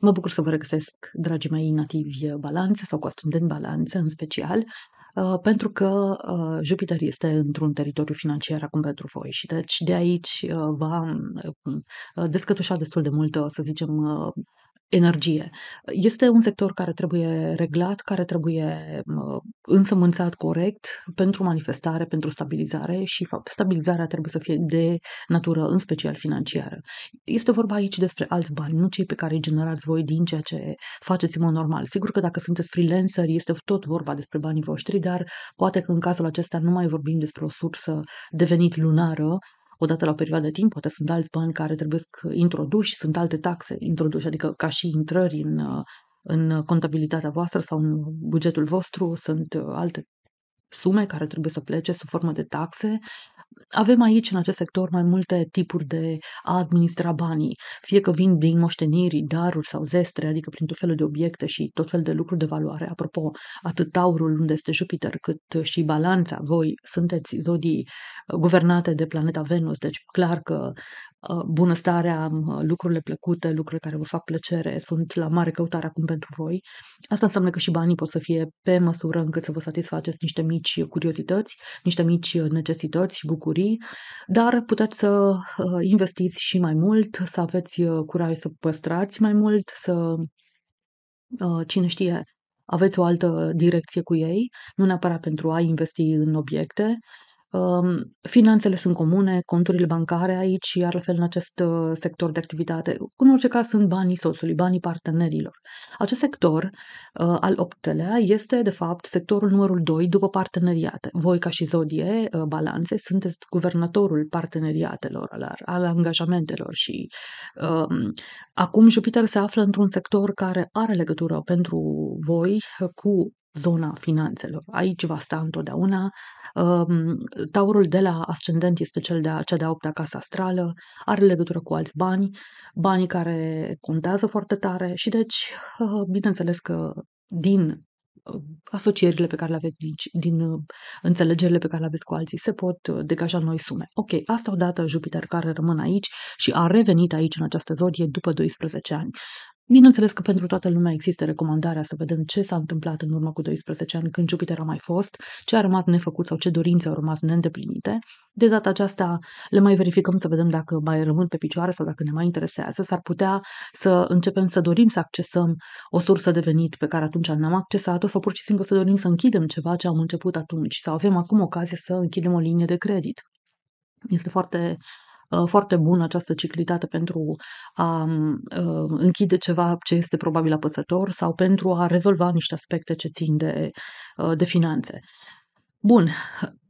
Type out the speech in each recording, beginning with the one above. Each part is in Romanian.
Mă bucur să vă regăsesc, dragii mei nativi balanțe sau coascendent balanțe în special, uh, pentru că uh, Jupiter este într-un teritoriu financiar acum pentru voi și deci de aici uh, va descătușa destul de mult, să zicem, energie. Este un sector care trebuie reglat, care trebuie însămânțat corect pentru manifestare, pentru stabilizare și stabilizarea trebuie să fie de natură în special financiară. Este vorba aici despre alți bani, nu cei pe care îi generați voi din ceea ce faceți în mod normal. Sigur că dacă sunteți freelancer este tot vorba despre banii voștri, dar poate că în cazul acesta nu mai vorbim despre o sursă de venit lunară, odată la o perioadă de timp, poate sunt alți bani care trebuie introduși, sunt alte taxe introduși, adică ca și intrări în, în contabilitatea voastră sau în bugetul vostru sunt uh, alte sume care trebuie să plece sub formă de taxe avem aici, în acest sector, mai multe tipuri de a administra banii, fie că vin din moșteniri, daruri sau zestre, adică prin tot felul de obiecte și tot felul de lucruri de valoare. Apropo, atât Taurul, unde este Jupiter, cât și Balanța, voi sunteți zodii guvernate de planeta Venus, deci clar că Uh, bunăstarea, uh, lucrurile plăcute, lucruri care vă fac plăcere, sunt la mare căutare acum pentru voi. Asta înseamnă că și banii pot să fie pe măsură încât să vă satisfaceți niște mici curiozități, niște mici necesități și bucurii, dar puteți să uh, investiți și mai mult, să aveți curaj să păstrați mai mult, să cine știe, aveți o altă direcție cu ei, nu neapărat pentru a investi în obiecte, Finanțele sunt comune, conturile bancare aici, iar la fel în acest uh, sector de activitate. În orice caz sunt banii soțului, banii partenerilor. Acest sector uh, al optelea este, de fapt, sectorul numărul 2 după parteneriate. Voi, ca și zodie, uh, balanțe, sunteți guvernatorul parteneriatelor, al, al angajamentelor și um, acum Jupiter se află într-un sector care are legătură pentru voi cu zona finanțelor. Aici va sta întotdeauna. Ehm, taurul de la ascendent este cel de a, cea de-a opta casă astrală, are legătură cu alți bani, banii care contează foarte tare și deci, eh, bineînțeles că din eh, asocierile pe care le aveți, din, din eh, înțelegerile pe care le aveți cu alții, se pot degaja noi sume. Ok, asta odată Jupiter care rămâne aici și a revenit aici în această zodie după 12 ani. Bineînțeles că pentru toată lumea există recomandarea să vedem ce s-a întâmplat în urmă cu 12 ani când Jupiter a mai fost, ce a rămas nefăcut sau ce dorințe au rămas neîndeplinite. De data aceasta le mai verificăm să vedem dacă mai rămân pe picioare sau dacă ne mai interesează. S-ar putea să începem să dorim să accesăm o sursă de venit pe care atunci n-am accesat-o sau pur și simplu să dorim să închidem ceva ce am început atunci sau avem acum ocazie să închidem o linie de credit. Este foarte Uh, foarte bună această ciclitate pentru a um, uh, închide ceva ce este probabil apăsător sau pentru a rezolva niște aspecte ce țin de, uh, de finanțe. Bun,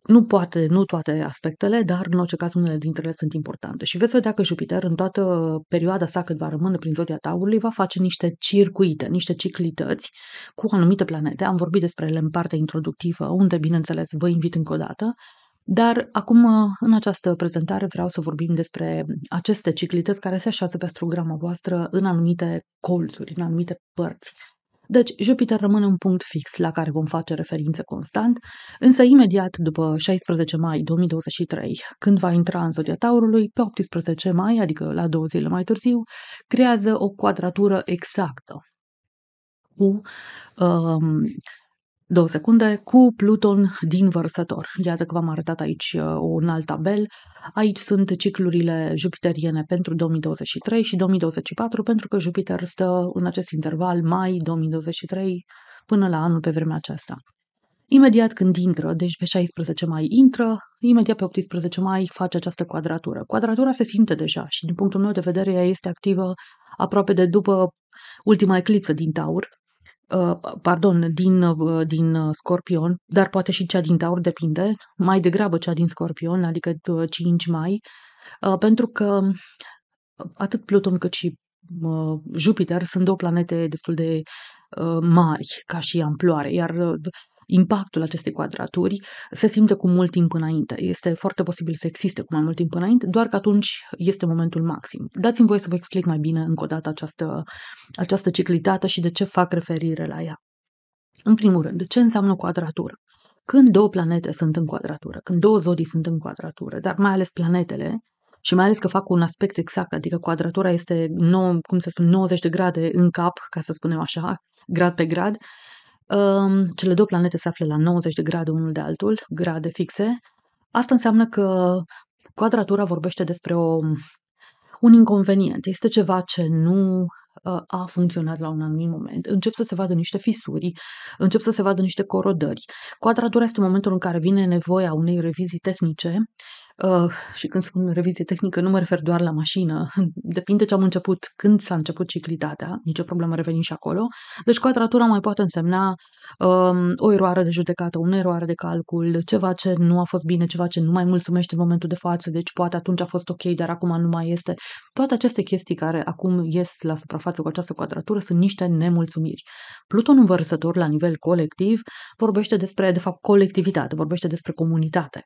nu poate, nu toate aspectele, dar în orice caz unele dintre ele sunt importante. Și veți vedea că Jupiter, în toată perioada sa cât va rămâne prin zodia Taurului, va face niște circuite, niște ciclități cu anumite planete. Am vorbit despre ele în partea introductivă, unde, bineînțeles, vă invit încă o dată dar acum, în această prezentare, vreau să vorbim despre aceste ciclități care se așează pe astrograma voastră în anumite colțuri, în anumite părți. Deci, Jupiter rămâne un punct fix la care vom face referință constant, însă imediat după 16 mai 2023, când va intra în zodia Taurului, pe 18 mai, adică la două zile mai târziu, creează o quadratură exactă cu um, două secunde, cu Pluton din vărsător. Iată că v-am arătat aici uh, un alt tabel. Aici sunt ciclurile jupiteriene pentru 2023 și 2024, pentru că Jupiter stă în acest interval mai 2023 până la anul pe vremea aceasta. Imediat când intră, deci pe 16 mai intră, imediat pe 18 mai face această quadratură. Quadratura se simte deja și din punctul meu de vedere ea este activă aproape de după ultima eclipsă din Taur, Uh, pardon, din, uh, din uh, Scorpion, dar poate și cea din Taur, depinde, mai degrabă cea din Scorpion, adică 5 mai, pentru că atât Pluton cât și Jupiter sunt două planete destul de mari ca și amploare, iar impactul acestei quadraturi se simte cu mult timp înainte. Este foarte posibil să existe cu mai mult timp înainte, doar că atunci este momentul maxim. Dați-mi voie să vă explic mai bine încă o dată această, această ciclitate și de ce fac referire la ea. În primul rând, ce înseamnă quadratură? Când două planete sunt în quadratură, când două zodii sunt în quadratură, dar mai ales planetele, și mai ales că fac un aspect exact, adică quadratura este, nou, cum să spun, 90 de grade în cap, ca să spunem așa, grad pe grad, cele două planete se află la 90 de grade unul de altul, grade fixe. Asta înseamnă că quadratura vorbește despre o, un inconvenient. Este ceva ce nu ă, a funcționat la un anumit moment. Încep să se vadă niște fisuri, încep să se vadă niște corodări. Quadratura este momentul în care vine nevoia unei revizii tehnice și când spun revizie tehnică, nu mă refer doar la mașină. Depinde ce am început, când s-a început ciclitatea, nicio problemă revenim și acolo. Deci quadratura mai poate însemna um, o eroare de judecată, o eroare de calcul, ceva ce nu a fost bine, ceva ce nu mai mulțumește în momentul de față, deci poate atunci a fost ok, dar acum nu mai este. Toate aceste chestii care acum ies la suprafață cu această quadratură sunt niște nemulțumiri. Pluton învărsător la nivel colectiv vorbește despre, de fapt, colectivitate, vorbește despre comunitate.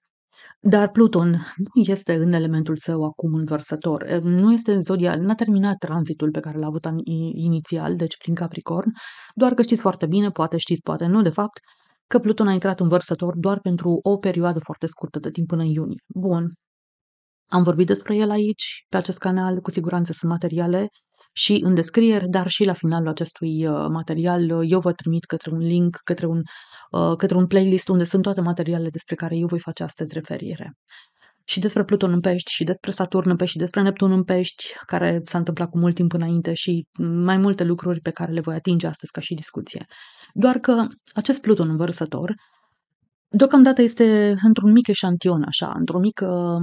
Dar Pluton nu este în elementul său acum învărsător, ehm, nu este în zodia, n-a terminat tranzitul pe care l-a avut inițial, deci prin Capricorn, doar că știți foarte bine, poate știți, poate nu, de fapt, că Pluton a intrat în vărsător doar pentru o perioadă foarte scurtă de timp până în iunie. Bun, am vorbit despre el aici, pe acest canal, cu siguranță sunt materiale și în descriere, dar și la finalul acestui uh, material uh, eu vă trimit către un link, către un, uh, către un playlist unde sunt toate materialele despre care eu voi face astăzi referire și despre Pluton în pești, și despre Saturn în pești, și despre Neptun în pești, care s-a întâmplat cu mult timp înainte și mai multe lucruri pe care le voi atinge astăzi ca și discuție. Doar că acest Pluton învărsător deocamdată este într-un mic eșantion, așa, într-o mică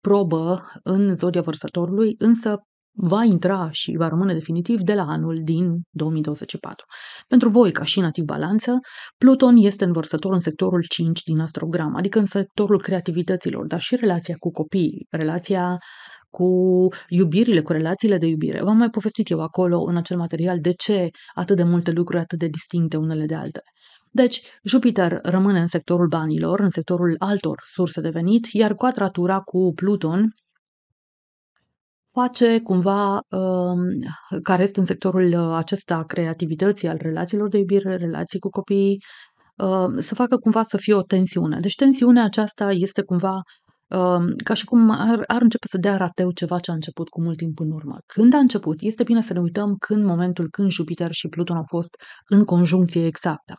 probă în zodia vărsătorului, însă va intra și va rămâne definitiv de la anul din 2024. Pentru voi, ca și nativ balanță, Pluton este învărsător în sectorul 5 din astrogram, adică în sectorul creativităților, dar și relația cu copiii, relația cu iubirile, cu relațiile de iubire. V-am mai povestit eu acolo în acel material de ce atât de multe lucruri atât de distincte unele de altele. Deci, Jupiter rămâne în sectorul banilor, în sectorul altor surse de venit, iar quadratura cu Pluton face cumva, um, care este în sectorul uh, acesta creativității, al relațiilor de iubire, relații cu copiii, um, să facă cumva să fie o tensiune. Deci tensiunea aceasta este cumva um, ca și cum ar, ar începe să dea rateu ceva ce a început cu mult timp în urmă. Când a început? Este bine să ne uităm când momentul când Jupiter și Pluton au fost în conjuncție exactă.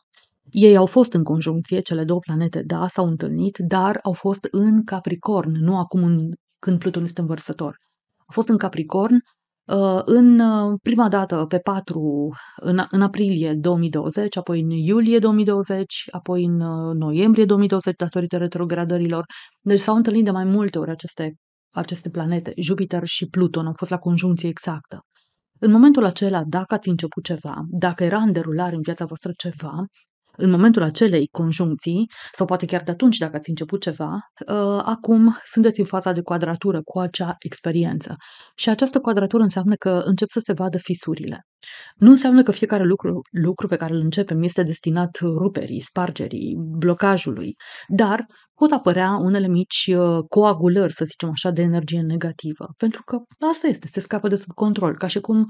Ei au fost în conjuncție, cele două planete, da, s-au întâlnit, dar au fost în Capricorn, nu acum în, când Pluton este învărsător a fost în Capricorn uh, în uh, prima dată pe 4 în, în aprilie 2020, apoi în iulie 2020, apoi în uh, noiembrie 2020 datorită retrogradărilor. Deci s-au întâlnit de mai multe ori aceste, aceste planete, Jupiter și Pluton, au fost la conjuncție exactă. În momentul acela, dacă ați început ceva, dacă era în derulare în viața voastră ceva, în momentul acelei conjuncții, sau poate chiar de atunci dacă ați început ceva, uh, acum sunteți în faza de quadratură cu acea experiență. Și această quadratură înseamnă că încep să se vadă fisurile. Nu înseamnă că fiecare lucru, lucru pe care îl începem este destinat ruperii, spargerii, blocajului, dar pot apărea unele mici uh, coagulări, să zicem așa, de energie negativă, pentru că asta este, se scapă de sub control, ca și cum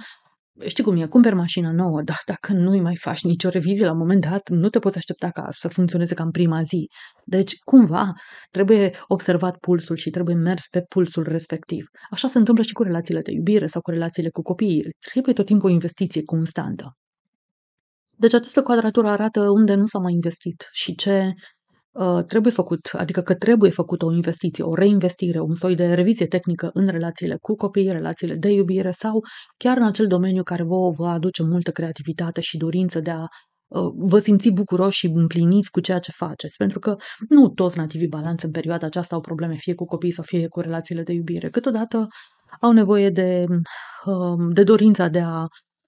știi cum e, cumperi mașina nouă, dar dacă nu-i mai faci nicio revizie la un moment dat, nu te poți aștepta ca să funcționeze ca în prima zi. Deci, cumva, trebuie observat pulsul și trebuie mers pe pulsul respectiv. Așa se întâmplă și cu relațiile de iubire sau cu relațiile cu copiii. Trebuie tot timpul o investiție constantă. Deci această quadratură arată unde nu s-a mai investit și ce Uh, trebuie făcut, adică că trebuie făcută o investiție, o reinvestire, un soi de revizie tehnică în relațiile cu copiii, relațiile de iubire sau chiar în acel domeniu care vă, vă aduce multă creativitate și dorință de a uh, vă simți bucuroși și împliniți cu ceea ce faceți, pentru că nu toți nativii balanță în perioada aceasta au probleme fie cu copiii sau fie cu relațiile de iubire. Câteodată au nevoie de, um, de dorința de a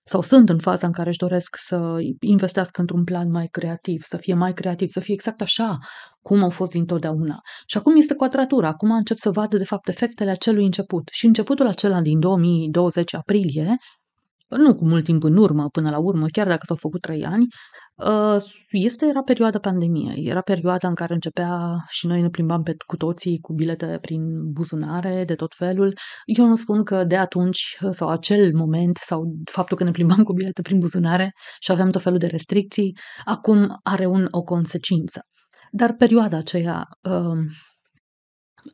sau sunt în faza în care își doresc să investească într-un plan mai creativ, să fie mai creativ, să fie exact așa cum au fost dintotdeauna. Și acum este quadratura, acum încep să vadă de fapt efectele acelui început. Și începutul acela din 2020 aprilie nu cu mult timp în urmă, până la urmă, chiar dacă s-au făcut trei ani, uh, este, era perioada pandemiei, era perioada în care începea și noi ne plimbam pe, cu toții cu bilete prin buzunare, de tot felul. Eu nu spun că de atunci uh, sau acel moment sau faptul că ne plimbam cu bilete prin buzunare și aveam tot felul de restricții, acum are un, o consecință. Dar perioada aceea uh,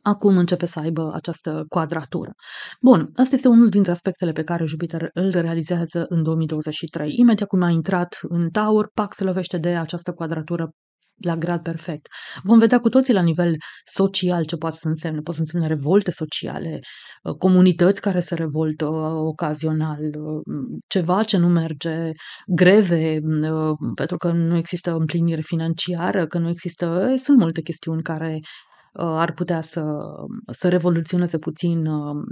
acum începe să aibă această quadratură. Bun, asta este unul dintre aspectele pe care Jupiter îl realizează în 2023. Imediat cum a intrat în Taur, Pax se lovește de această quadratură la grad perfect. Vom vedea cu toții la nivel social ce poate să însemne. Poate să însemne revolte sociale, uh, comunități care se revoltă uh, ocazional, uh, ceva ce nu merge, greve, pentru că nu există împlinire financiară, că nu există... Sunt multe chestiuni care Uh, ar putea să, să revoluționeze puțin um,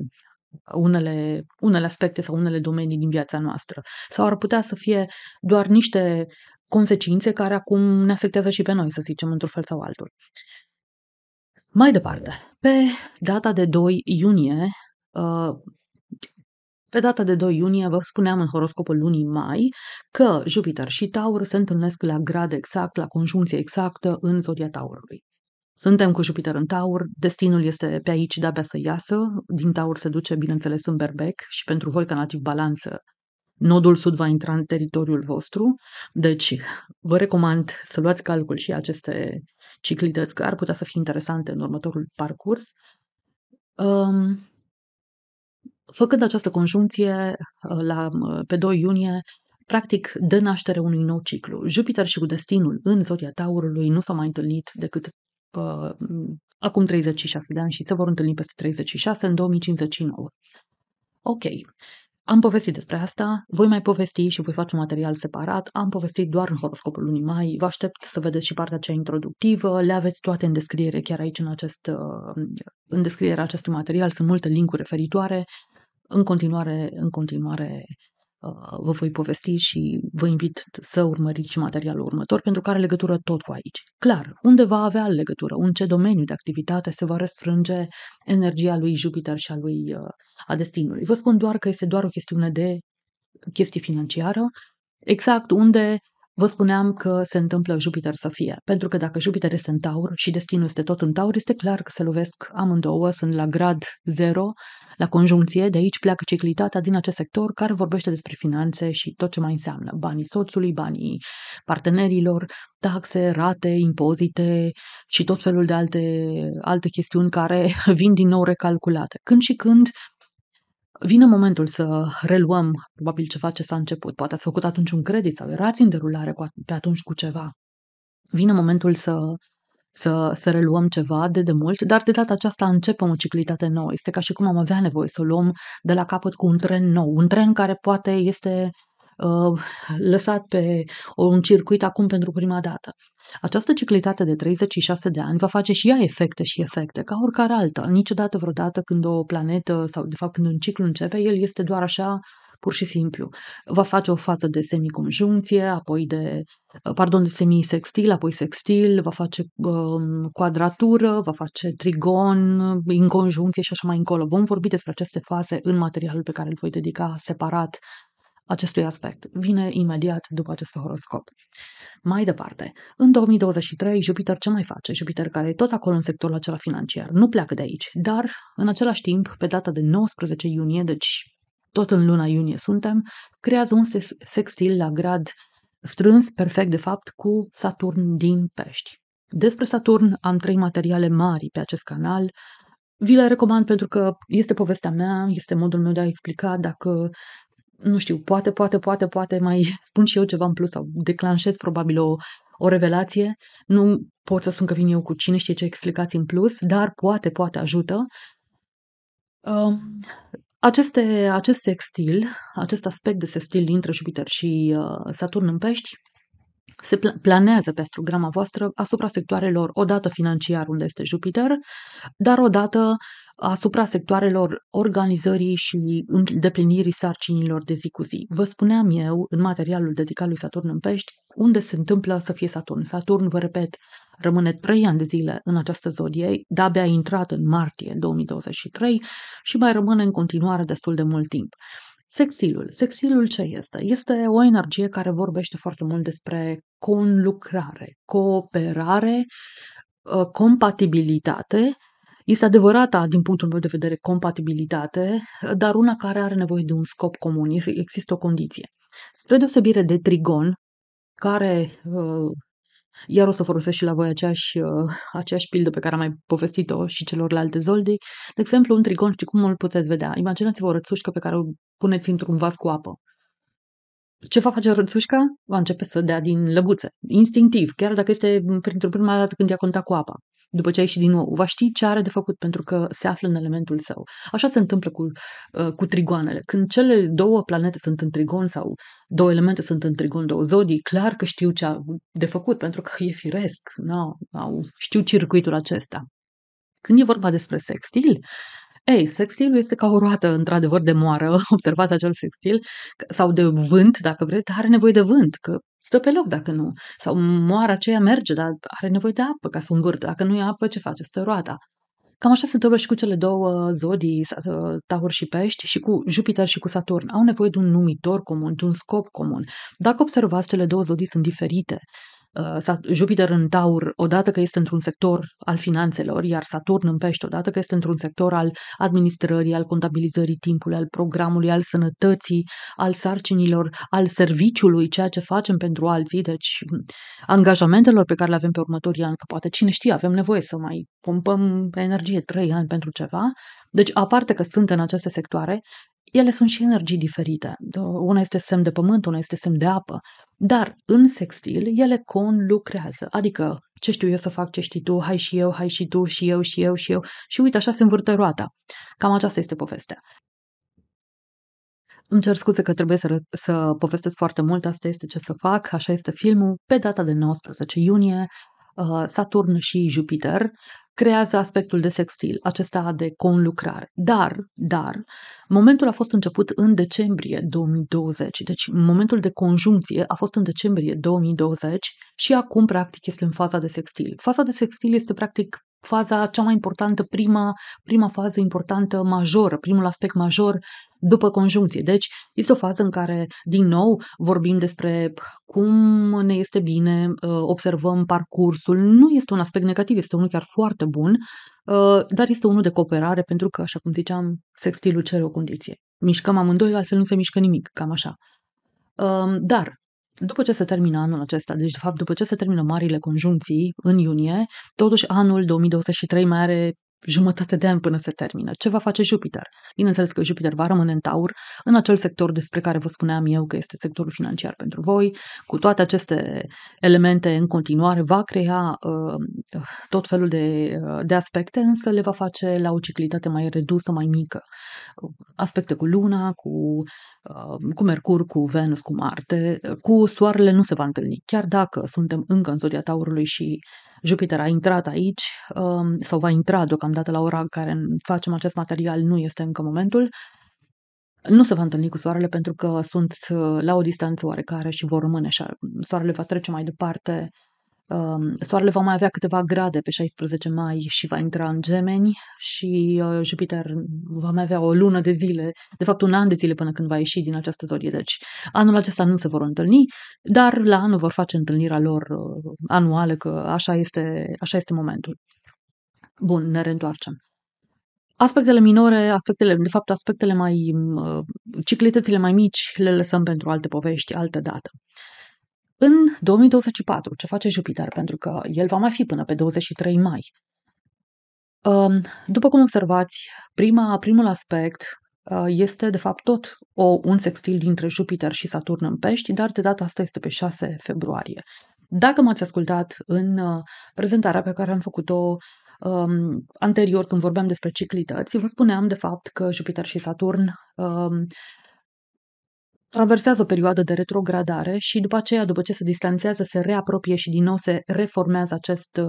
unele, unele aspecte sau unele domenii din viața noastră. Sau ar putea să fie doar niște consecințe care acum ne afectează și pe noi, să zicem, într-un fel sau altul. Mai departe, pe data de 2 iunie, uh, pe data de 2 iunie vă spuneam în horoscopul lunii mai că Jupiter și Taur se întâlnesc la grad exact, la conjuncție exactă în zodia Taurului. Suntem cu Jupiter în Taur, destinul este pe aici, de-abia să iasă. Din Taur se duce, bineînțeles, în Berbec și pentru voi, ca nativ balanță, nodul sud va intra în teritoriul vostru. Deci, vă recomand să luați calcul și aceste ciclități, că ar putea să fie interesante în următorul parcurs. Um, făcând această conjuncție la, pe 2 iunie, practic dă naștere unui nou ciclu. Jupiter și cu destinul în zodia Taurului nu s-au mai întâlnit decât uh, acum 36 de ani și se vor întâlni peste 36 în 2059. Ok, am povestit despre asta, voi mai povesti și voi face un material separat, am povestit doar în horoscopul lunii mai, vă aștept să vedeți și partea cea introductivă, le aveți toate în descriere chiar aici în, acest, uh, în descrierea acestui material, sunt multe linkuri referitoare, în continuare, în continuare Uh, vă voi povesti și vă invit să urmăriți și materialul următor pentru că are legătură tot cu aici. Clar, unde va avea legătură, în ce domeniu de activitate se va răstrânge energia lui Jupiter și a lui uh, a destinului. Vă spun doar că este doar o chestiune de chestie financiară, exact unde Vă spuneam că se întâmplă Jupiter să fie, pentru că dacă Jupiter este în taur și destinul este tot în taur, este clar că se lovesc amândouă, sunt la grad 0, la conjuncție, de aici pleacă ciclitatea din acest sector care vorbește despre finanțe și tot ce mai înseamnă, banii soțului, banii partenerilor, taxe, rate, impozite și tot felul de alte, alte chestiuni care vin din nou recalculate. Când și când Vine momentul să reluăm probabil ceva ce s-a început. Poate ați făcut atunci un credit sau erați în derulare cu, pe atunci cu ceva. Vine momentul să, să, să reluăm ceva de demult, dar de data aceasta începem o ciclitate nouă. Este ca și cum am avea nevoie să o luăm de la capăt cu un tren nou. Un tren care poate este uh, lăsat pe un circuit acum pentru prima dată. Această ciclitate de 36 de ani va face și ea efecte și efecte, ca oricare altă. Niciodată vreodată când o planetă sau de fapt când un ciclu începe, el este doar așa pur și simplu. Va face o fază de semiconjuncție, apoi de, pardon, de semisextil, apoi sextil, va face um, quadratură, va face trigon, inconjuncție și așa mai încolo. Vom vorbi despre aceste faze în materialul pe care îl voi dedica separat acestui aspect vine imediat după acest horoscop. Mai departe, în 2023, Jupiter ce mai face? Jupiter care e tot acolo în sectorul acela financiar, nu pleacă de aici, dar în același timp, pe data de 19 iunie, deci tot în luna iunie suntem, creează un sextil la grad strâns, perfect de fapt, cu Saturn din Pești. Despre Saturn am trei materiale mari pe acest canal, Vi le recomand pentru că este povestea mea, este modul meu de a explica. Dacă nu știu, poate, poate, poate, poate mai spun și eu ceva în plus sau declanșez probabil o, o revelație. Nu pot să spun că vin eu cu cine știe ce explicații în plus, dar poate, poate ajută. Um, aceste, acest sextil, acest aspect de sextil dintre Jupiter și uh, Saturn în pești, se planează pe astrograma voastră asupra sectoarelor, odată financiar unde este Jupiter, dar odată asupra sectoarelor organizării și îndeplinirii sarcinilor de zi cu zi. Vă spuneam eu, în materialul dedicat lui Saturn în Pești, unde se întâmplă să fie Saturn. Saturn, vă repet, rămâne 3 ani de zile în această zodie, de-abia a intrat în martie 2023 și mai rămâne în continuare destul de mult timp. Sexilul. Sexilul ce este? Este o energie care vorbește foarte mult despre conlucrare, cooperare, ă, compatibilitate. Este adevărata, din punctul meu de vedere, compatibilitate, dar una care are nevoie de un scop comun. Există o condiție. Spre deosebire de trigon, care ă, iar o să folosesc și la voi aceeași, uh, aceeași pildă pe care am mai povestit-o și celorlalte zoldii. De exemplu, un trigon, știi cum îl puteți vedea? Imaginați-vă o rățușcă pe care o puneți într-un vas cu apă. Ce va face rățușca? Va începe să dea din lăguțe, instinctiv, chiar dacă este pentru prima dată când ia contact cu apa. După ce a ieșit din nou, va ști ce are de făcut pentru că se află în elementul său. Așa se întâmplă cu, uh, cu trigoanele. Când cele două planete sunt în trigon sau două elemente sunt în trigon, două zodii, clar că știu ce au de făcut pentru că e firesc, no, au, știu circuitul acesta. Când e vorba despre sextil, ei, sextilul este ca o roată, într-adevăr, de moară. Observați acel sextil sau de vânt, dacă vreți, dar are nevoie de vânt, că stă pe loc dacă nu. Sau moara aceea merge, dar are nevoie de apă ca să învârte. Dacă nu e apă, ce face? Stă roata. Cam așa se întâmplă și cu cele două zodii, uh, Taur și Pești, și cu Jupiter și cu Saturn. Au nevoie de un numitor comun, de un scop comun. Dacă observați, cele două zodii sunt diferite. Uh, Jupiter în taur odată că este într-un sector al finanțelor, iar Saturn în pești odată că este într-un sector al administrării, al contabilizării timpului, al programului, al sănătății, al sarcinilor, al serviciului, ceea ce facem pentru alții, deci angajamentelor pe care le avem pe următorii ani, că poate cine știe, avem nevoie să mai pompăm energie trei ani pentru ceva, deci, aparte că sunt în aceste sectoare, ele sunt și energii diferite. Una este semn de pământ, una este semn de apă. Dar în sextil, ele conlucrează. Adică, ce știu eu să fac, ce știi tu, hai și eu, hai și tu, și eu, și eu, și eu. Și uite, așa se învârte roata. Cam aceasta este povestea. Îmi cer scuze că trebuie să, să povestesc foarte mult, asta este ce să fac, așa este filmul. Pe data de 19 iunie Uh, Saturn și Jupiter, creează aspectul de sextil, acesta de conlucrare. Dar, dar, momentul a fost început în decembrie 2020, deci momentul de conjuncție a fost în decembrie 2020 și acum, practic, este în faza de sextil. Faza de sextil este, practic, faza cea mai importantă, prima, prima fază importantă majoră, primul aspect major după conjuncție. Deci este o fază în care, din nou, vorbim despre cum ne este bine, uh, observăm parcursul. Nu este un aspect negativ, este unul chiar foarte bun, uh, dar este unul de cooperare pentru că, așa cum ziceam, sextilul cere o condiție. Mișcăm amândoi, altfel nu se mișcă nimic, cam așa. Um, dar după ce se termină anul acesta, deci de fapt după ce se termină marile conjuncții în iunie, totuși anul 2023 mai are jumătate de an până se termină. Ce va face Jupiter? Bineînțeles că Jupiter va rămâne în taur, în acel sector despre care vă spuneam eu că este sectorul financiar pentru voi. Cu toate aceste elemente în continuare va crea uh, tot felul de, uh, de aspecte, însă le va face la o ciclitate mai redusă, mai mică. Aspecte cu Luna, cu, uh, cu Mercur, cu Venus, cu Marte, cu Soarele nu se va întâlni. Chiar dacă suntem încă în zodia taurului și uh, Jupiter a intrat aici um, sau va intra deocamdată la ora în care facem acest material, nu este încă momentul. Nu se va întâlni cu Soarele pentru că sunt uh, la o distanță oarecare și vor rămâne și Soarele va trece mai departe Soarele va mai avea câteva grade pe 16 mai și va intra în gemeni și uh, Jupiter va mai avea o lună de zile, de fapt un an de zile până când va ieși din această zodie. Deci anul acesta nu se vor întâlni, dar la anul vor face întâlnirea lor uh, anuală, că așa este, așa este momentul. Bun, ne reîntoarcem. Aspectele minore, aspectele, de fapt aspectele mai, uh, ciclitățile mai mici le lăsăm pentru alte povești, altă dată. În 2024, ce face Jupiter? Pentru că el va mai fi până pe 23 mai. După cum observați, prima, primul aspect este de fapt tot o, un sextil dintre Jupiter și Saturn în pești, dar de data asta este pe 6 februarie. Dacă m-ați ascultat în prezentarea pe care am făcut-o um, anterior când vorbeam despre ciclități, vă spuneam de fapt că Jupiter și Saturn um, traversează o perioadă de retrogradare și după aceea, după ce se distanțează, se reapropie și din nou se reformează acest,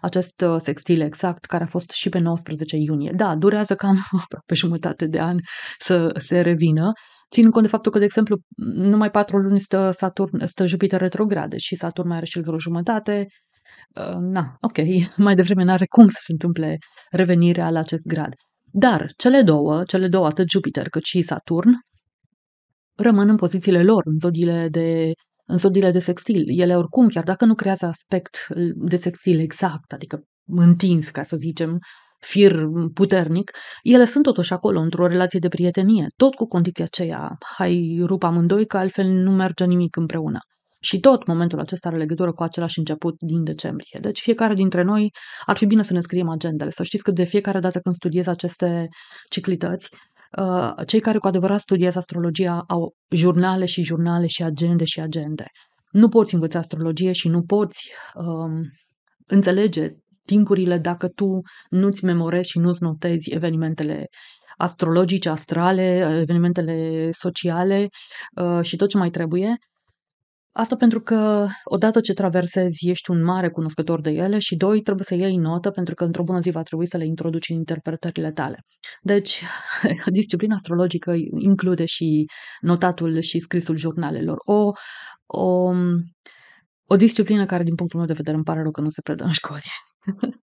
acest sextil exact, care a fost și pe 19 iunie. Da, durează cam aproape jumătate de an să se revină, Țin cont de faptul că, de exemplu, numai patru luni stă, Saturn, stă Jupiter retrograde și Saturn mai are și vreo jumătate, uh, na, ok, mai devreme n-are cum să se întâmple revenirea la acest grad. Dar cele două, cele două, atât Jupiter cât și Saturn, rămân în pozițiile lor, în zodiile de în zodiile de sextil. Ele oricum, chiar dacă nu creează aspect de sextil exact, adică întins, ca să zicem, fir puternic, ele sunt totuși acolo, într-o relație de prietenie, tot cu condiția aceea, hai rup amândoi, că altfel nu merge nimic împreună. Și tot momentul acesta are legătură cu același început din decembrie. Deci fiecare dintre noi ar fi bine să ne scriem agendele. Să știți că de fiecare dată când studiez aceste ciclități, Uh, cei care cu adevărat studiază astrologia au jurnale și jurnale și agende și agende. Nu poți învăța astrologie și nu poți um, înțelege timpurile dacă tu nu-ți memorezi și nu-ți notezi evenimentele astrologice, astrale, evenimentele sociale uh, și tot ce mai trebuie. Asta pentru că odată ce traversezi ești un mare cunoscător de ele și doi, trebuie să iei notă pentru că într-o bună zi va trebui să le introduci în interpretările tale. Deci, disciplina astrologică include și notatul și scrisul jurnalelor. O, o, o disciplină care, din punctul meu de vedere, îmi pare rău că nu se predă în școli.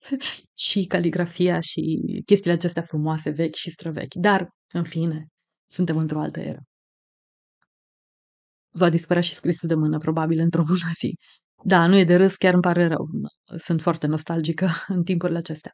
și caligrafia și chestiile acestea frumoase, vechi și străvechi. Dar, în fine, suntem într-o altă eră va dispărea și scrisul de mână, probabil, într-o bună zi. Da, nu e de râs, chiar îmi pare rău. Sunt foarte nostalgică în timpurile acestea.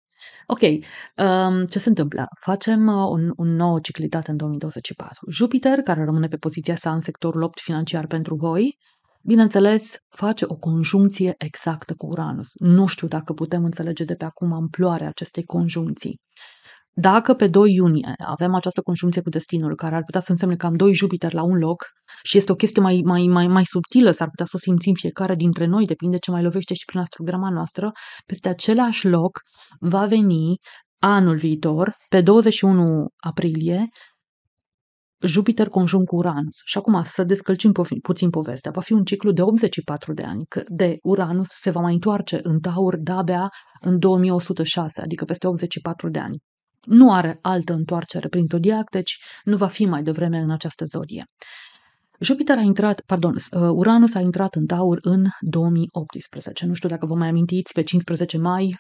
Ok, um, ce se întâmplă? Facem uh, un, un nou ciclitate în 2024. Jupiter, care rămâne pe poziția sa în sectorul 8 financiar pentru voi, bineînțeles, face o conjuncție exactă cu Uranus. Nu știu dacă putem înțelege de pe acum amploarea acestei conjuncții. Uh, dacă pe 2 iunie avem această conjuncție cu destinul, care ar putea să însemne că am doi Jupiter la un loc și este o chestie mai, mai, mai, mai subtilă, s-ar putea să o simțim fiecare dintre noi, depinde ce mai lovește și prin astrograma noastră, peste același loc va veni anul viitor, pe 21 aprilie, Jupiter conjunct cu Uranus. Și acum să descălcim puțin povestea. Va fi un ciclu de 84 de ani, că de Uranus se va mai întoarce în Taur de-abia în 2106, adică peste 84 de ani nu are altă întoarcere prin zodiac, deci nu va fi mai devreme în această zodie. Jupiter a intrat, pardon, uh, Uranus a intrat în Taur în 2018. Nu știu dacă vă mai amintiți, pe 15 mai,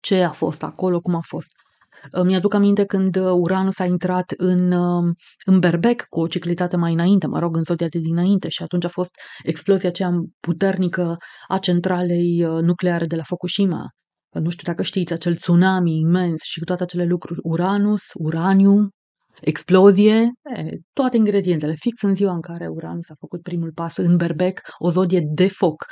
ce a fost acolo, cum a fost. Mi-aduc aminte când uh, Uranus a intrat în, um, în Berbec cu o ciclitate mai înainte, mă rog, în zodia de dinainte și atunci a fost explozia aceea puternică a centralei uh, nucleare de la Fukushima nu știu dacă știți, acel tsunami imens și cu toate acele lucruri, Uranus, uraniu, explozie, toate ingredientele, fix în ziua în care Uranus a făcut primul pas în berbec, o zodie de foc.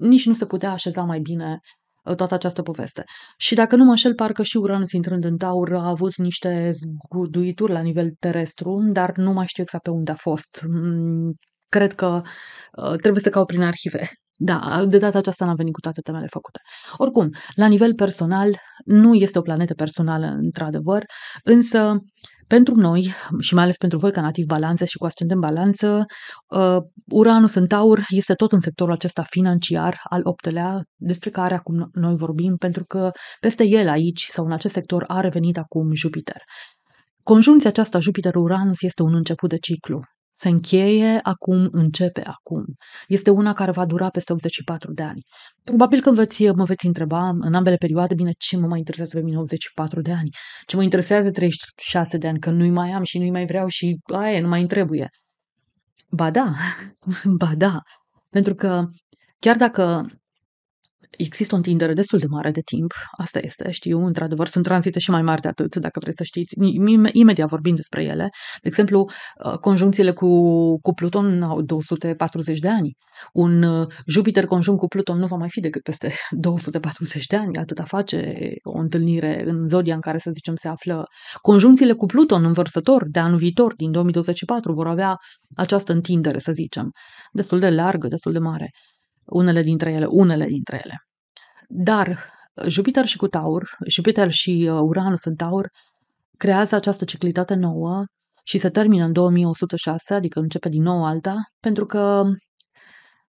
Nici nu se putea așeza mai bine uh, toată această poveste. Și dacă nu mă înșel, parcă și Uranus intrând în Taur a avut niște zguduituri la nivel terestru, dar nu mai știu exact pe unde a fost. Mm, cred că uh, trebuie să caut prin arhive da, de data aceasta n-am venit cu toate temele făcute. Oricum, la nivel personal, nu este o planetă personală, într-adevăr, însă pentru noi, și mai ales pentru voi ca nativ balanță și cu ascendent balanță, uh, Uranus în Taur este tot în sectorul acesta financiar al optelea, despre care acum noi vorbim, pentru că peste el aici sau în acest sector a revenit acum Jupiter. Conjuncția aceasta Jupiter-Uranus este un început de ciclu se încheie acum, începe acum. Este una care va dura peste 84 de ani. Probabil că veți, mă veți întreba în ambele perioade, bine, ce mă mai interesează pe mine 84 de ani? Ce mă interesează 36 de ani? Că nu-i mai am și nu-i mai vreau și aia, nu mai trebuie. Ba da, ba da. Pentru că chiar dacă există un tindere destul de mare de timp, asta este, știu, într-adevăr, sunt tranzite și mai mari de atât, dacă vreți să știți, imediat vorbim despre ele. De exemplu, uh, conjuncțiile cu, cu Pluton au 240 de ani. Un uh, Jupiter conjunct cu Pluton nu va mai fi decât peste 240 de ani, atâta face o întâlnire în zodia în care, să zicem, se află. Conjuncțiile cu Pluton vărsător de anul viitor, din 2024, vor avea această întindere, să zicem, destul de largă, destul de mare unele dintre ele, unele dintre ele. Dar Jupiter și cu Taur, Jupiter și uh, Uranus în Taur, creează această ciclitate nouă și se termină în 2106, adică începe din nou alta, pentru că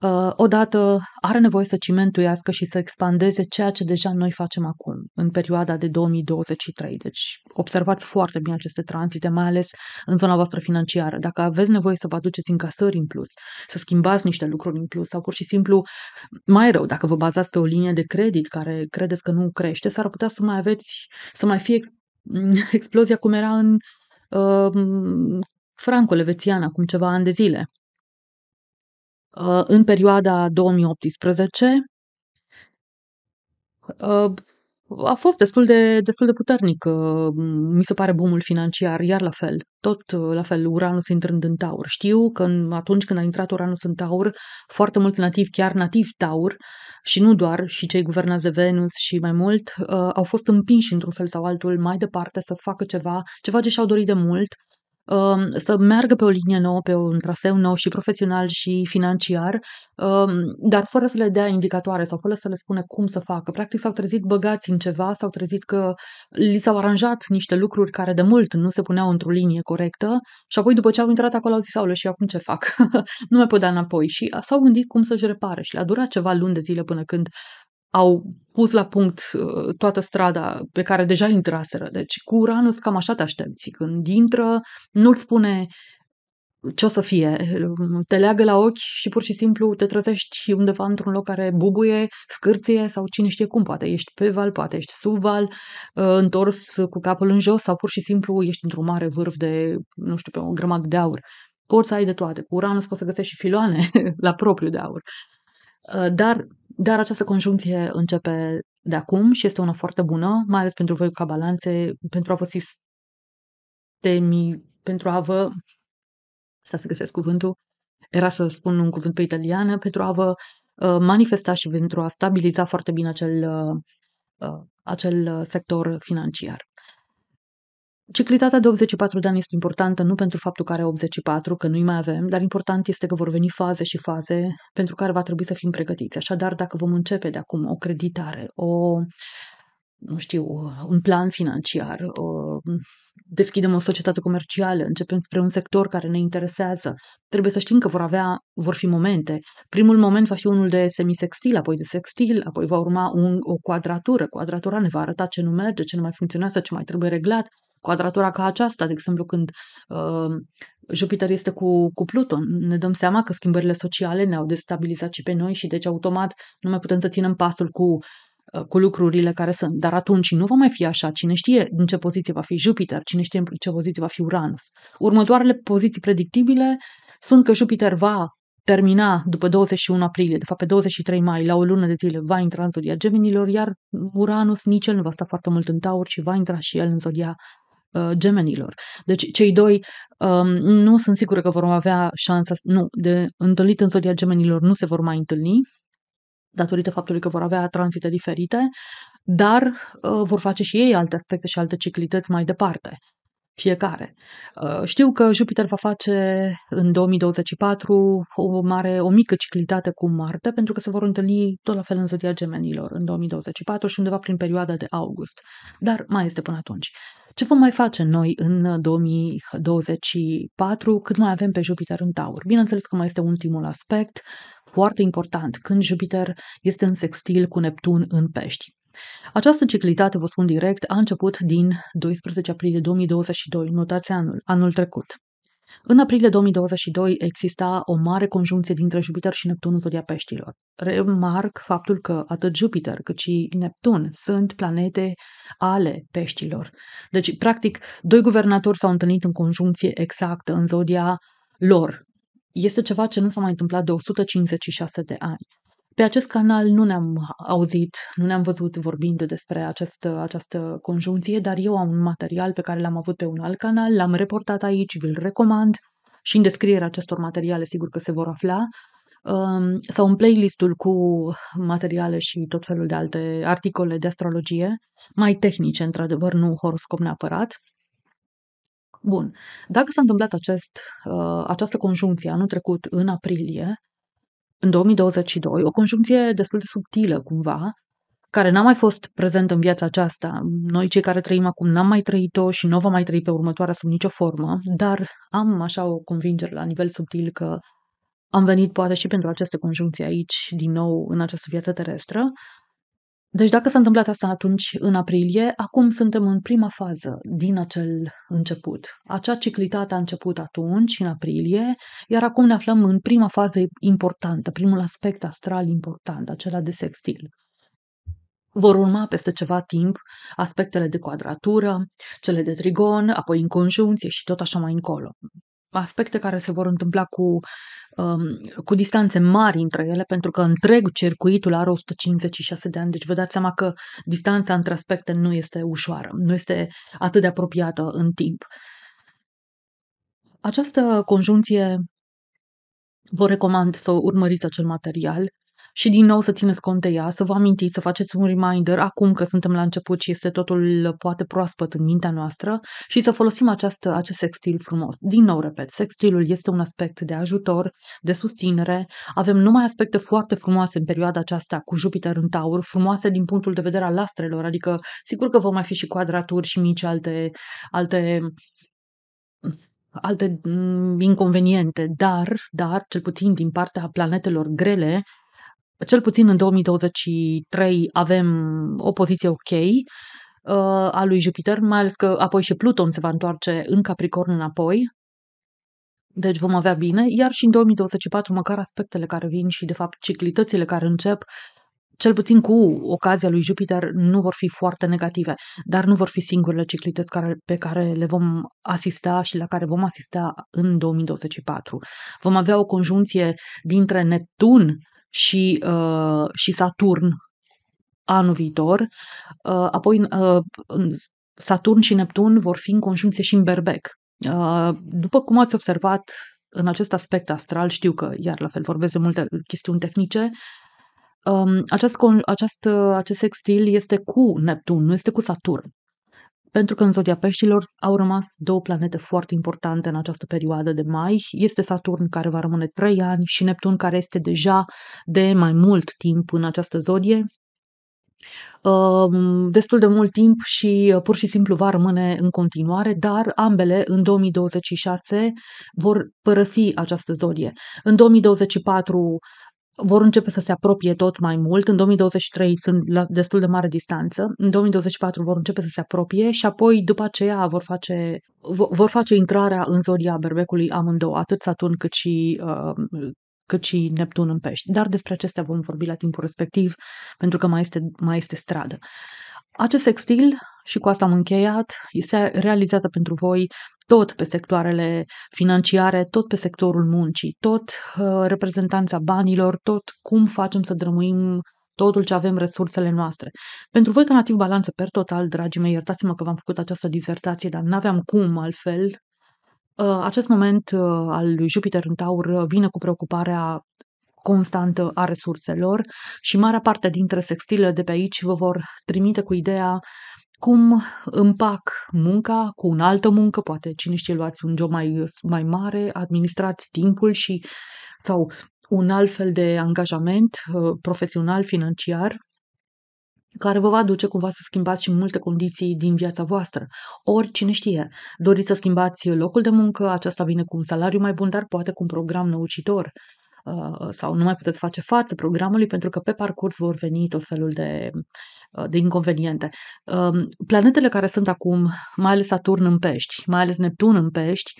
Uh, odată are nevoie să cimentuiască și să expandeze ceea ce deja noi facem acum, în perioada de 2023. Deci observați foarte bine aceste tranzite, mai ales în zona voastră financiară. Dacă aveți nevoie să vă aduceți încasări în plus, să schimbați niște lucruri în plus sau pur și simplu, mai rău, dacă vă bazați pe o linie de credit care credeți că nu crește, s-ar putea să mai aveți, să mai fie ex- explozia cum era în uh, franco levețian acum ceva ani de zile. Ă, în perioada 2018 ă, a fost destul de, destul de puternic, ă, mi se pare, boomul financiar, iar la fel, tot la fel, Uranus intrând în Taur. Știu că atunci când a intrat Uranus în Taur, foarte mulți nativi, chiar nativi Taur, și nu doar, și cei guvernați de Venus și mai mult, au fost împinși într-un fel sau altul mai departe să facă ceva, ceva ce și-au dorit de mult, să meargă pe o linie nouă, pe un traseu nou și profesional și financiar, dar fără să le dea indicatoare sau fără să le spune cum să facă. Practic s-au trezit băgați în ceva, s-au trezit că li s-au aranjat niște lucruri care de mult nu se puneau într-o linie corectă și apoi după ce au intrat acolo au zis, aule, și acum ce fac? nu mai pot da înapoi. Și s-au gândit cum să-și repare și le-a durat ceva luni de zile până când au pus la punct uh, toată strada pe care deja intraseră. Deci cu Uranus cam așa te aștepți. Când intră, nu-ți spune ce o să fie. Te leagă la ochi și pur și simplu te trezești undeva într-un loc care bubuie, scârție sau cine știe cum, poate ești pe val, poate ești sub val, uh, întors cu capul în jos sau pur și simplu ești într-un mare vârf de, nu știu, pe o grămadă de aur. Poți să ai de toate. Cu Uranus poți să găsești și filoane la propriu de aur. Uh, dar dar această conjuncție începe de acum și este una foarte bună, mai ales pentru voi ca balanțe, pentru a vă sistemi, pentru a vă să să găsesc cuvântul, era să spun un cuvânt pe italiană, pentru a vă uh, manifesta și pentru a stabiliza foarte bine acel, uh, acel sector financiar. Ciclitatea de 84 de ani este importantă nu pentru faptul că are 84, că nu-i mai avem, dar important este că vor veni faze și faze pentru care va trebui să fim pregătiți. Așadar, dacă vom începe de acum o creditare, o nu știu, un plan financiar, o, deschidem o societate comercială, începem spre un sector care ne interesează. Trebuie să știm că vor avea, vor fi momente. Primul moment va fi unul de semisextil, apoi de sextil, apoi va urma un, o quadratură. Quadratura ne va arăta ce nu merge, ce nu mai funcționează, ce mai trebuie reglat quadratura ca aceasta, de exemplu când uh, Jupiter este cu, cu Pluton, ne dăm seama că schimbările sociale ne-au destabilizat și pe noi și deci automat nu mai putem să ținem pasul cu uh, cu lucrurile care sunt. Dar atunci nu va mai fi așa. Cine știe în ce poziție va fi Jupiter, cine știe în ce poziție va fi Uranus. Următoarele poziții predictibile sunt că Jupiter va termina după 21 aprilie, de fapt pe 23 mai, la o lună de zile, va intra în zodia gemenilor, iar Uranus nici el nu va sta foarte mult în taur, ci va intra și el în zodia uh, gemenilor. Deci cei doi um, nu sunt sigură că vor avea șansa, nu, de întâlnit în zodia gemenilor nu se vor mai întâlni, datorită faptului că vor avea tranzite diferite, dar uh, vor face și ei alte aspecte și alte ciclități mai departe fiecare. Uh, știu că Jupiter va face în 2024 o mare, o mică ciclitate cu Marte, pentru că se vor întâlni tot la fel în zodia gemenilor în 2024 și undeva prin perioada de august. Dar mai este până atunci. Ce vom mai face noi în 2024 cât mai avem pe Jupiter în Taur? Bineînțeles că mai este ultimul aspect, foarte important, când Jupiter este în sextil cu Neptun în pești. Această ciclitate, vă spun direct, a început din 12 aprilie 2022, notați anul, anul trecut. În aprilie 2022 exista o mare conjuncție dintre Jupiter și Neptun în zodia peștilor. Remarc faptul că atât Jupiter cât și Neptun sunt planete ale peștilor. Deci, practic, doi guvernatori s-au întâlnit în conjuncție exactă în zodia lor. Este ceva ce nu s-a mai întâmplat de 156 de ani. Pe acest canal nu ne-am auzit, nu ne-am văzut vorbind despre acest, această conjunție, dar eu am un material pe care l-am avut pe un alt canal, l-am reportat aici, vi-l recomand și în descrierea acestor materiale sigur că se vor afla um, sau în playlistul cu materiale și tot felul de alte articole de astrologie, mai tehnice, într-adevăr, nu horoscop neapărat. Bun, dacă s-a întâmplat acest, uh, această conjunție anul trecut în aprilie, în 2022, o conjuncție destul de subtilă cumva, care n-a mai fost prezentă în viața aceasta. Noi, cei care trăim acum, n-am mai trăit-o și nu o vom mai trăi pe următoarea sub nicio formă, dar am așa o convingere la nivel subtil că am venit poate și pentru aceste conjuncții aici, din nou, în această viață terestră deci dacă s-a întâmplat asta atunci, în aprilie, acum suntem în prima fază din acel început. Acea ciclitate a început atunci, în aprilie, iar acum ne aflăm în prima fază importantă, primul aspect astral important, acela de sextil. Vor urma peste ceva timp aspectele de quadratură, cele de trigon, apoi în conjunție și tot așa mai încolo aspecte care se vor întâmpla cu, um, cu distanțe mari între ele, pentru că întreg circuitul are 156 de ani, deci vă dați seama că distanța între aspecte nu este ușoară, nu este atât de apropiată în timp. Această conjunție vă recomand să urmăriți acel material și din nou să țineți cont de ea, să vă amintiți, să faceți un reminder acum că suntem la început și este totul uh, poate proaspăt în mintea noastră și să folosim această, acest sextil frumos. Din nou, repet, sextilul este un aspect de ajutor, de susținere. Avem numai aspecte foarte frumoase în perioada aceasta cu Jupiter în taur, frumoase din punctul de vedere al astrelor, adică sigur că vor mai fi și quadraturi și mici alte, alte alte mm, inconveniente, dar, dar, cel puțin din partea planetelor grele, cel puțin în 2023 avem o poziție ok uh, a lui Jupiter, mai ales că apoi și Pluton se va întoarce în Capricorn înapoi, deci vom avea bine, iar și în 2024 măcar aspectele care vin și de fapt ciclitățile care încep cel puțin cu ocazia lui Jupiter, nu vor fi foarte negative, dar nu vor fi singurele ciclități care, pe care le vom asista și la care vom asista în 2024. Vom avea o conjunție dintre Neptun și, uh, și Saturn anul viitor. Uh, apoi uh, Saturn și Neptun vor fi în conjuncție și în berbec. Uh, după cum ați observat în acest aspect astral, știu că iar la fel vorbesc de multe chestiuni tehnice, um, acest, acest, acest sextil este cu Neptun, nu este cu Saturn pentru că în zodia peștilor au rămas două planete foarte importante în această perioadă de mai. Este Saturn care va rămâne 3 ani și Neptun care este deja de mai mult timp în această zodie, um, destul de mult timp și uh, pur și simplu va rămâne în continuare, dar ambele în 2026 vor părăsi această zodie. În 2024 vor începe să se apropie tot mai mult. În 2023 sunt la destul de mare distanță, în 2024 vor începe să se apropie și apoi după aceea vor face, vor face intrarea în zodia berbecului amândouă, atât Saturn cât și, uh, cât și Neptun în pești. Dar despre acestea vom vorbi la timpul respectiv, pentru că mai este, mai este stradă. Acest sextil, și cu asta am încheiat, se realizează pentru voi tot pe sectoarele financiare, tot pe sectorul muncii, tot uh, reprezentanța banilor, tot cum facem să drămuim totul ce avem, resursele noastre. Pentru voi, ca nativ balanță, per total, dragii mei, iertați-mă că v-am făcut această dizertație, dar n-aveam cum altfel. Uh, acest moment uh, al lui Jupiter în Taur uh, vine cu preocuparea constantă a resurselor și marea parte dintre sextile de pe aici vă vor trimite cu ideea cum împac munca cu un altă muncă, poate cine știe luați un job mai, mai mare, administrați timpul și sau un alt fel de angajament uh, profesional, financiar, care vă va duce cumva să schimbați și multe condiții din viața voastră. Ori, cine știe, doriți să schimbați locul de muncă, aceasta vine cu un salariu mai bun, dar poate cu un program năucitor. Uh, sau nu mai puteți face față programului pentru că pe parcurs vor veni tot felul de, uh, de inconveniente. Um, planetele care sunt acum, mai ales Saturn în pești, mai ales Neptun în pești,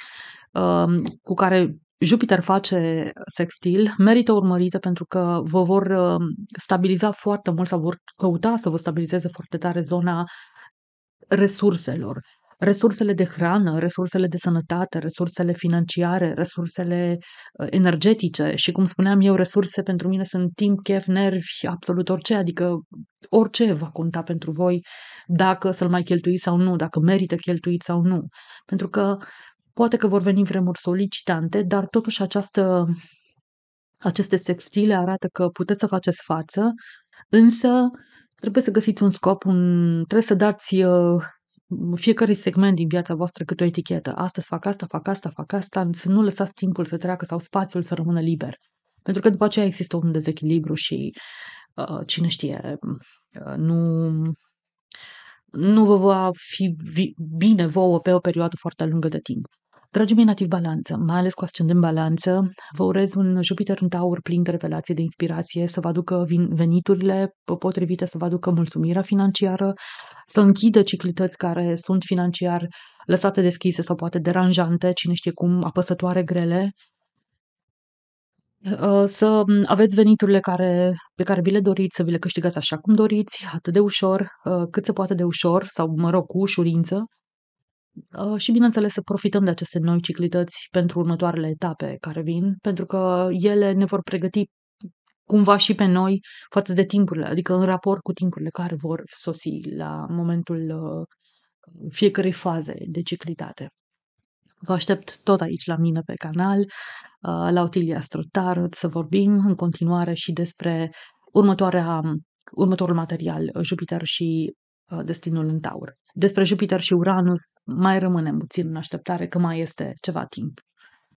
um, cu care Jupiter face sextil, merită urmărite pentru că vă vor um, stabiliza foarte mult sau vor căuta să vă stabilizeze foarte tare zona resurselor, resursele de hrană, resursele de sănătate, resursele financiare, resursele uh, energetice și, cum spuneam eu, resurse pentru mine sunt timp, chef, nervi, absolut orice, adică orice va conta pentru voi dacă să-l mai cheltuiți sau nu, dacă merită cheltuit sau nu. Pentru că poate că vor veni vremuri solicitante, dar totuși această aceste sextile arată că puteți să faceți față, însă trebuie să găsiți un scop, un, trebuie să dați uh, fiecare segment din viața voastră câte o etichetă. Astăzi fac asta, fac asta, fac asta, să nu lăsați timpul să treacă sau spațiul să rămână liber. Pentru că după aceea există un dezechilibru și uh, cine știe, uh, nu, nu vă va fi bine vouă pe o perioadă foarte lungă de timp. Dragii mei nativ balanță, mai ales cu ascendent balanță, vă urez un Jupiter în taur plin de revelație de inspirație, să vă aducă veniturile potrivite, să vă aducă mulțumirea financiară, să închidă ciclități care sunt financiar lăsate deschise sau poate deranjante, cine știe cum, apăsătoare grele, ă, să aveți veniturile care, pe care vi le doriți, să vi le câștigați așa cum doriți, atât de ușor, ă, cât se poate de ușor sau, mă rog, cu ușurință, Uh, și, bineînțeles, să profităm de aceste noi ciclități pentru următoarele etape care vin, pentru că ele ne vor pregăti cumva și pe noi față de timpurile, adică în raport cu timpurile care vor sosi la momentul uh, fiecarei faze de ciclitate. Vă aștept tot aici la mine pe canal, uh, la Otilia Strotar, să vorbim în continuare și despre următoarea, următorul material, Jupiter și Uh, destinul în taur. Despre Jupiter și Uranus mai rămânem puțin în așteptare că mai este ceva timp.